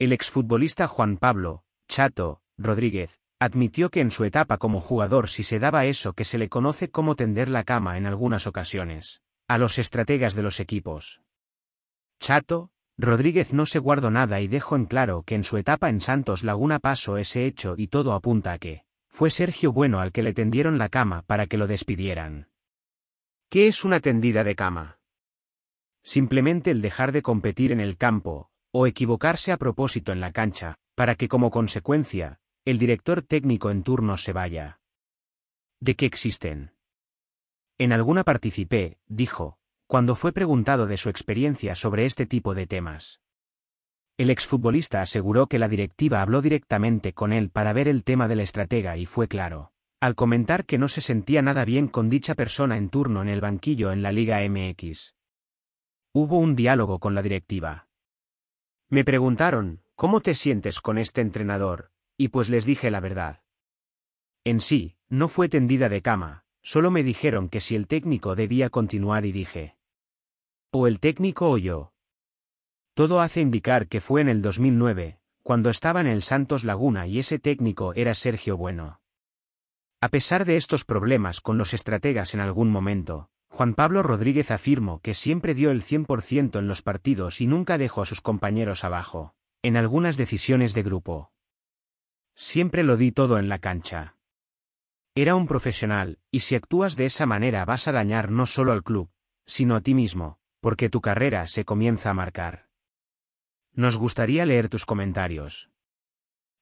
El exfutbolista Juan Pablo, Chato, Rodríguez, admitió que en su etapa como jugador sí se daba eso que se le conoce como tender la cama en algunas ocasiones, a los estrategas de los equipos. Chato, Rodríguez no se guardó nada y dejó en claro que en su etapa en Santos Laguna pasó ese hecho y todo apunta a que fue Sergio Bueno al que le tendieron la cama para que lo despidieran. ¿Qué es una tendida de cama? Simplemente el dejar de competir en el campo, o equivocarse a propósito en la cancha, para que como consecuencia, el director técnico en turno se vaya. ¿De qué existen? En alguna participé, dijo, cuando fue preguntado de su experiencia sobre este tipo de temas. El exfutbolista aseguró que la directiva habló directamente con él para ver el tema de la estratega y fue claro, al comentar que no se sentía nada bien con dicha persona en turno en el banquillo en la Liga MX. Hubo un diálogo con la directiva. Me preguntaron, ¿cómo te sientes con este entrenador? Y pues les dije la verdad. En sí, no fue tendida de cama, solo me dijeron que si el técnico debía continuar y dije. O el técnico o yo. Todo hace indicar que fue en el 2009, cuando estaba en el Santos Laguna y ese técnico era Sergio Bueno. A pesar de estos problemas con los estrategas en algún momento, Juan Pablo Rodríguez afirmó que siempre dio el 100% en los partidos y nunca dejó a sus compañeros abajo, en algunas decisiones de grupo. Siempre lo di todo en la cancha. Era un profesional, y si actúas de esa manera vas a dañar no solo al club, sino a ti mismo, porque tu carrera se comienza a marcar. Nos gustaría leer tus comentarios.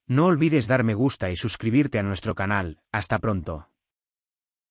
No olvides dar me gusta y suscribirte a nuestro canal, hasta pronto.